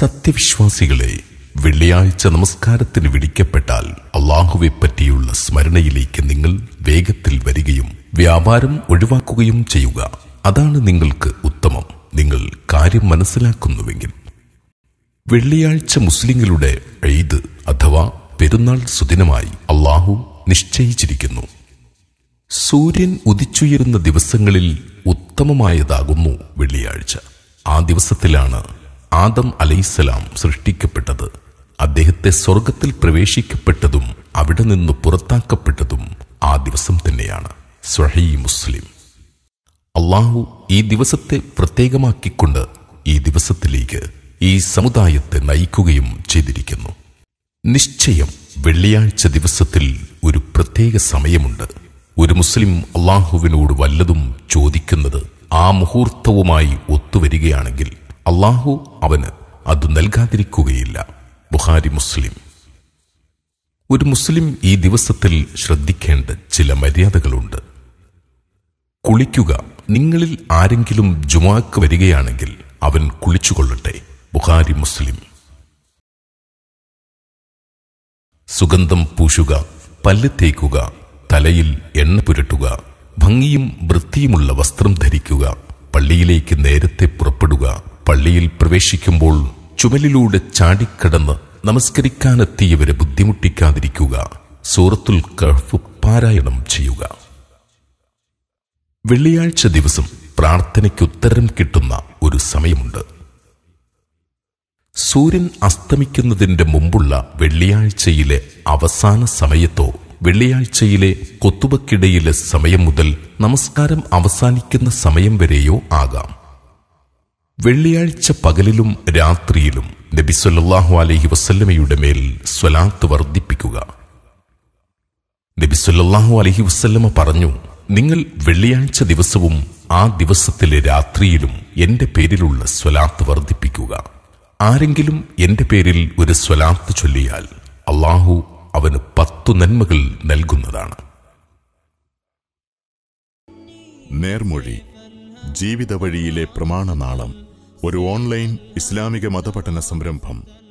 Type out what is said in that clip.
സത്യവിശ്വാസികളെ വെള്ളിയാഴ്ച നമസ്കാരത്തിന് വിളിക്കപ്പെട്ടാൽ അള്ളാഹുവെ പറ്റിയുള്ള സ്മരണയിലേക്ക് നിങ്ങൾ വേഗത്തിൽ വരികയും വ്യാപാരം ഒഴിവാക്കുകയും ചെയ്യുക അതാണ് നിങ്ങൾക്ക് ഉത്തമം നിങ്ങൾ കാര്യം മനസ്സിലാക്കുന്നുവെങ്കിൽ വെള്ളിയാഴ്ച മുസ്ലിങ്ങളുടെ ഐദ് അഥവാ പെരുന്നാൾ സുദിനമായി അള്ളാഹു നിശ്ചയിച്ചിരിക്കുന്നു സൂര്യൻ ഉദിച്ചുയരുന്ന ദിവസങ്ങളിൽ ഉത്തമമായതാകുന്നു വെള്ളിയാഴ്ച ആ ദിവസത്തിലാണ് ആദം അലൈസലാം സൃഷ്ടിക്കപ്പെട്ടത് അദ്ദേഹത്തെ സ്വർഗത്തിൽ പ്രവേശിക്കപ്പെട്ടതും അവിടെ നിന്ന് പുറത്താക്കപ്പെട്ടതും ആ ദിവസം തന്നെയാണ് സ്വഹീ മുസ്ലിം അള്ളാഹു ഈ ദിവസത്തെ പ്രത്യേകമാക്കിക്കൊണ്ട് ഈ ദിവസത്തിലേക്ക് ഈ സമുദായത്തെ നയിക്കുകയും ചെയ്തിരിക്കുന്നു നിശ്ചയം വെള്ളിയാഴ്ച ദിവസത്തിൽ പ്രത്യേക സമയമുണ്ട് ഒരു മുസ്ലിം അള്ളാഹുവിനോട് വല്ലതും ചോദിക്കുന്നത് ആ മുഹൂർത്തവുമായി ഒത്തുവരികയാണെങ്കിൽ അള്ളാഹു അവന് അത് നൽകാതിരിക്കുകയില്ല ബുഹാരി മുസ്ലിം ഒരു മുസ്ലിം ഈ ദിവസത്തിൽ ശ്രദ്ധിക്കേണ്ട ചില മര്യാദകളുണ്ട് കുളിക്കുക നിങ്ങളിൽ ആരെങ്കിലും ജുമാക്ക് വരികയാണെങ്കിൽ അവൻ കുളിച്ചുകൊള്ളട്ടെ ബുഹാരി മുസ്ലിം സുഗന്ധം പൂശുക പല്ല് തേക്കുക തലയിൽ എണ്ണ പുരട്ടുക ഭംഗിയും വൃത്തിയുമുള്ള വസ്ത്രം ധരിക്കുക പള്ളിയിലേക്ക് നേരത്തെ പുറപ്പെടുക പള്ളിയിൽ പ്രവേശിക്കുമ്പോൾ ചുമലിലൂടെ ചാടിക്കടന്ന് നമസ്കരിക്കാനെത്തിയവരെ ബുദ്ധിമുട്ടിക്കാതിരിക്കുക സൂറത്തുൽ കഹഫ് പാരായണം ചെയ്യുക വെള്ളിയാഴ്ച ദിവസം പ്രാർത്ഥനയ്ക്ക് ഉത്തരം കിട്ടുന്ന ഒരു സമയമുണ്ട് സൂര്യൻ അസ്തമിക്കുന്നതിന്റെ മുമ്പുള്ള വെള്ളിയാഴ്ചയിലെ അവസാന സമയത്തോ വെള്ളിയാഴ്ചയിലെ കൊത്തുവക്കിടയിലെ സമയം മുതൽ നമസ്കാരം അവസാനിക്കുന്ന സമയം വരെയോ ആകാം വെള്ളിയാഴ്ച പകലിലും രാത്രിയിലും നബി സല്ലാഹു അലഹി വസ്ല്ലമയുടെ മേൽ സ്വലാത്ത് വർദ്ധിപ്പിക്കുക നബി സല്ലാഹു അലഹി വസ്ല്ലമ പറഞ്ഞു നിങ്ങൾ വെള്ളിയാഴ്ച ദിവസവും ആ ദിവസത്തിലെ രാത്രിയിലും എന്റെ പേരിലുള്ള സ്വലാത്ത് വർദ്ധിപ്പിക്കുക ആരെങ്കിലും എൻ്റെ പേരിൽ ഒരു സ്വലാത്ത് ചൊല്ലിയാൽ അള്ളാഹു അവന് പത്തു നന്മകൾ നൽകുന്നതാണ് നേർമൊഴി ജീവിത വഴിയിലെ പ്രമാണനാളം ഒരു ഓൺലൈൻ ഇസ്ലാമിക മതപഠന സംരംഭം